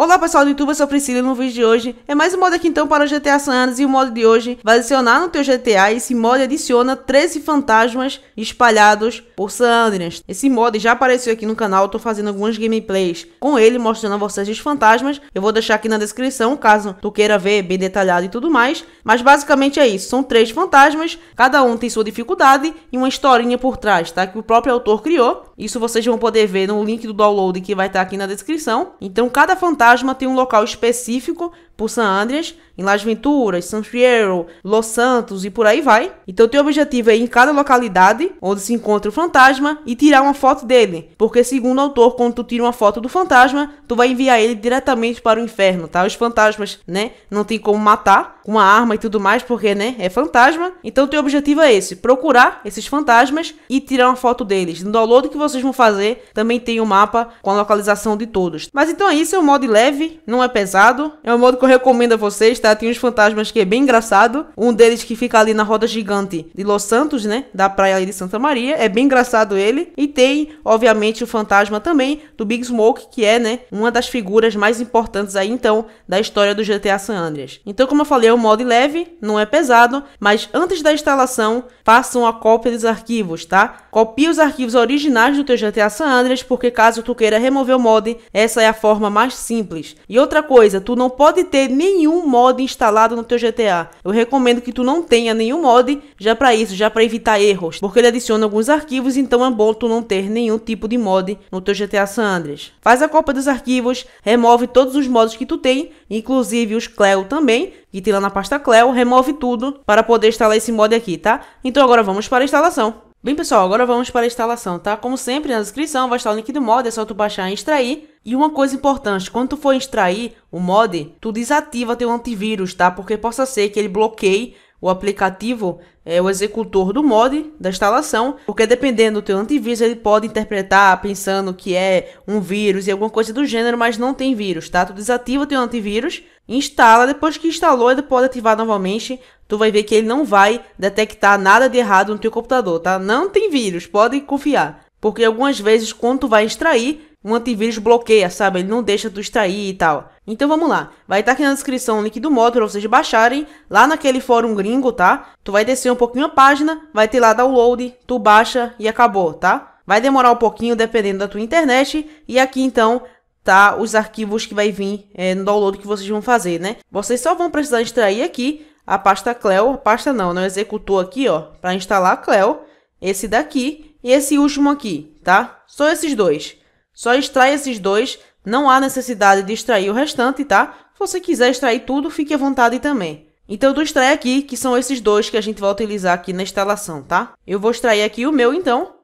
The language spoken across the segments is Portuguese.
Olá pessoal do YouTube, eu sou a Priscila e no vídeo de hoje é mais um modo aqui então para o GTA San Andreas e o modo de hoje vai adicionar no teu GTA esse mod adiciona 13 fantasmas espalhados por San Andreas. Esse mod já apareceu aqui no canal, estou fazendo algumas gameplays com ele mostrando a vocês os fantasmas. Eu vou deixar aqui na descrição caso tu queira ver bem detalhado e tudo mais. Mas basicamente é isso, são três fantasmas, cada um tem sua dificuldade e uma historinha por trás, tá? Que o próprio autor criou. Isso vocês vão poder ver no link do download que vai estar tá aqui na descrição. Então, cada fantasma tem um local específico por San Andreas, em Las Venturas, San Fierro, Los Santos e por aí vai. Então teu objetivo é ir em cada localidade onde se encontra o fantasma e tirar uma foto dele, porque segundo o autor, quando tu tira uma foto do fantasma, tu vai enviar ele diretamente para o inferno, tá? Os fantasmas, né, não tem como matar com uma arma e tudo mais, porque, né, é fantasma. Então teu objetivo é esse, procurar esses fantasmas e tirar uma foto deles. No download que vocês vão fazer, também tem o um mapa com a localização de todos. Mas então é isso, é um modo leve, não é pesado, é um modo recomendo a vocês, tá? Tem uns fantasmas que é bem engraçado. Um deles que fica ali na roda gigante de Los Santos, né? Da praia de Santa Maria. É bem engraçado ele. E tem, obviamente, o fantasma também do Big Smoke, que é, né? Uma das figuras mais importantes aí, então, da história do GTA San Andreas. Então, como eu falei, é um mod leve, não é pesado, mas antes da instalação, façam a cópia dos arquivos, tá? Copie os arquivos originais do teu GTA San Andreas, porque caso tu queira remover o mod, essa é a forma mais simples. E outra coisa, tu não pode ter ter nenhum mod instalado no teu GTA. Eu recomendo que tu não tenha nenhum mod já para isso, já para evitar erros, porque ele adiciona alguns arquivos, então é bom tu não ter nenhum tipo de mod no teu GTA San Andreas. Faz a cópia dos arquivos, remove todos os mods que tu tem, inclusive os Cleo também, que tem lá na pasta Cleo, remove tudo para poder instalar esse mod aqui, tá? Então agora vamos para a instalação. Bem pessoal, agora vamos para a instalação, tá? Como sempre, na descrição vai estar o link do mod, é só tu baixar e extrair. E uma coisa importante, quando tu for extrair o mod, tu desativa teu antivírus, tá? Porque possa ser que ele bloqueie o aplicativo é o executor do mod da instalação, porque dependendo do teu antivírus ele pode interpretar pensando que é um vírus e alguma coisa do gênero, mas não tem vírus, tá? Tu desativa o teu antivírus, instala, depois que instalou ele pode ativar novamente, tu vai ver que ele não vai detectar nada de errado no teu computador, tá? Não tem vírus, pode confiar. Porque algumas vezes quando tu vai extrair, um antivírus bloqueia, sabe? Ele não deixa tu extrair e tal. Então vamos lá. Vai estar tá aqui na descrição o link do modo para vocês baixarem lá naquele fórum gringo, tá? Tu vai descer um pouquinho a página, vai ter lá download, tu baixa e acabou, tá? Vai demorar um pouquinho dependendo da tua internet e aqui então tá os arquivos que vai vir é, no download que vocês vão fazer, né? Vocês só vão precisar extrair aqui a pasta Cleo, a pasta não, não né? executou aqui, ó, para instalar a Cleo, esse daqui e esse último aqui, tá? Só esses dois. Só extrai esses dois, não há necessidade de extrair o restante, tá? Se você quiser extrair tudo, fique à vontade também. Então, eu vou extrair aqui, que são esses dois que a gente vai utilizar aqui na instalação, tá? Eu vou extrair aqui o meu, então.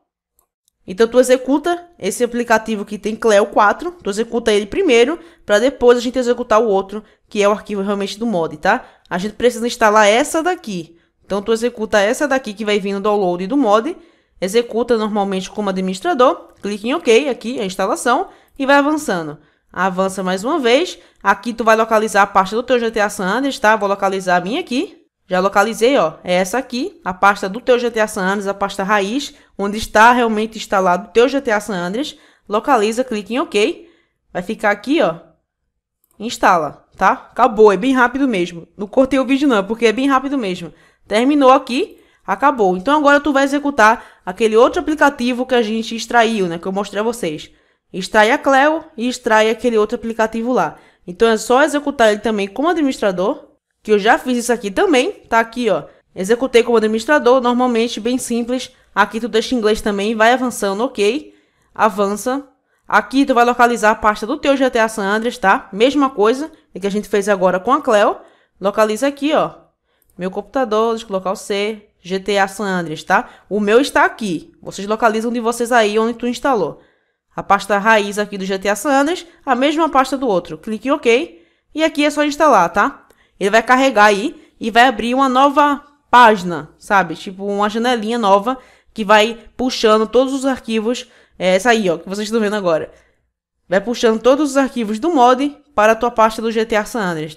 Então, tu executa esse aplicativo que tem Cleo 4, tu executa ele primeiro, para depois a gente executar o outro, que é o arquivo realmente do mod, tá? A gente precisa instalar essa daqui. Então, tu executa essa daqui que vai vir no download do mod, executa normalmente como administrador, clique em OK aqui, a instalação, e vai avançando. Avança mais uma vez, aqui tu vai localizar a pasta do teu GTA San Andreas, tá? Vou localizar a minha aqui. Já localizei, ó, é essa aqui, a pasta do teu GTA San Andreas, a pasta raiz, onde está realmente instalado o teu GTA San Andreas. Localiza, clique em OK, vai ficar aqui, ó, instala, tá? Acabou, é bem rápido mesmo. Não cortei o vídeo não, é porque é bem rápido mesmo. Terminou aqui, acabou. Então agora tu vai executar aquele outro aplicativo que a gente extraiu, né? Que eu mostrei a vocês. Extrai a Cleo e extrai aquele outro aplicativo lá. Então é só executar ele também como administrador, que eu já fiz isso aqui também, tá aqui, ó. Executei como administrador, normalmente bem simples. Aqui tu deixa em inglês também, vai avançando, ok. Avança. Aqui tu vai localizar a pasta do teu GTA San Andreas, tá? Mesma coisa é que a gente fez agora com a Cleo. Localiza aqui, ó. Meu computador, colocar o C. GTA San Andreas, tá? O meu está aqui. Vocês localizam de vocês aí onde tu instalou. A pasta raiz aqui do GTA San Andreas, a mesma pasta do outro. Clique em OK e aqui é só instalar, tá? Ele vai carregar aí e vai abrir uma nova página, sabe? Tipo uma janelinha nova que vai puxando todos os arquivos. É essa aí, ó, que vocês estão vendo agora. Vai puxando todos os arquivos do mod para a tua pasta do GTA San Andreas.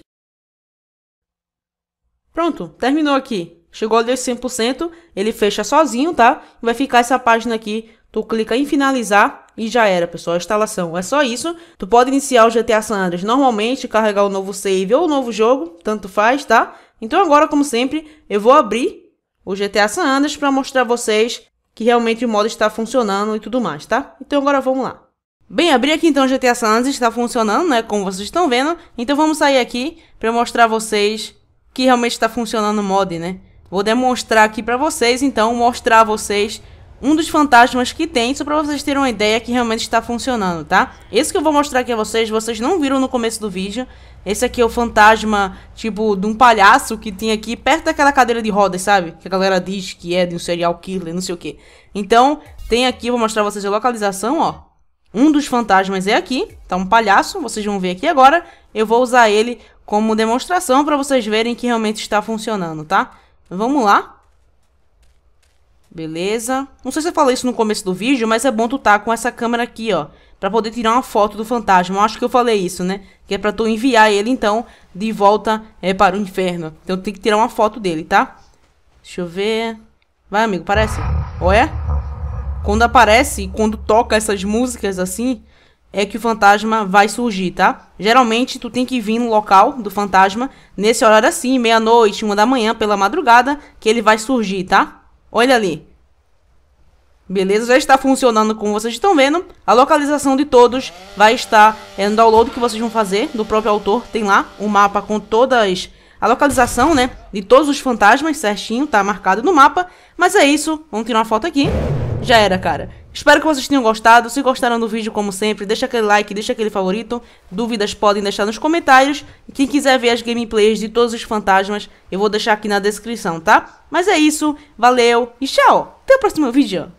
Pronto, terminou aqui. Chegou a ler 100%, ele fecha sozinho, tá? Vai ficar essa página aqui, tu clica em finalizar e já era, pessoal, a instalação. É só isso. Tu pode iniciar o GTA San Andreas normalmente, carregar o novo save ou o novo jogo, tanto faz, tá? Então agora, como sempre, eu vou abrir o GTA San Andreas para mostrar a vocês que realmente o modo está funcionando e tudo mais, tá? Então agora vamos lá. Bem, abri aqui então o GTA San Andreas, está funcionando, né, como vocês estão vendo. Então vamos sair aqui para mostrar a vocês que realmente está funcionando o mod, né? Vou demonstrar aqui para vocês, então, mostrar a vocês um dos fantasmas que tem, só para vocês terem uma ideia que realmente está funcionando, tá? Esse que eu vou mostrar aqui a vocês, vocês não viram no começo do vídeo. Esse aqui é o fantasma, tipo, de um palhaço que tem aqui perto daquela cadeira de rodas, sabe? Que a galera diz que é de um serial killer, não sei o que. Então, tem aqui, vou mostrar pra vocês a localização, ó. Um dos fantasmas é aqui, tá um palhaço, vocês vão ver aqui agora. Eu vou usar ele como demonstração para vocês verem que realmente está funcionando, Tá? Vamos lá. Beleza. Não sei se eu falei isso no começo do vídeo, mas é bom tu tá com essa câmera aqui, ó. Pra poder tirar uma foto do fantasma. Eu acho que eu falei isso, né? Que é pra tu enviar ele, então, de volta é, para o inferno. Então tem que tirar uma foto dele, tá? Deixa eu ver... Vai, amigo, parece. ou é Quando aparece e quando toca essas músicas assim, é que o fantasma vai surgir, tá? Geralmente tu tem que vir no local do fantasma nesse horário assim, meia-noite, uma da manhã, pela madrugada, que ele vai surgir, tá? Olha ali. Beleza? Já está funcionando como vocês estão vendo. A localização de todos vai estar é, no download que vocês vão fazer do próprio autor. Tem lá um mapa com todas a localização, né, de todos os fantasmas certinho, tá marcado no mapa. Mas é isso, vamos tirar uma foto aqui. Já era, cara. Espero que vocês tenham gostado. Se gostaram do vídeo, como sempre, deixa aquele like, deixa aquele favorito. Dúvidas podem deixar nos comentários. E quem quiser ver as gameplays de todos os fantasmas, eu vou deixar aqui na descrição, tá? Mas é isso. Valeu e tchau. Até o próximo vídeo.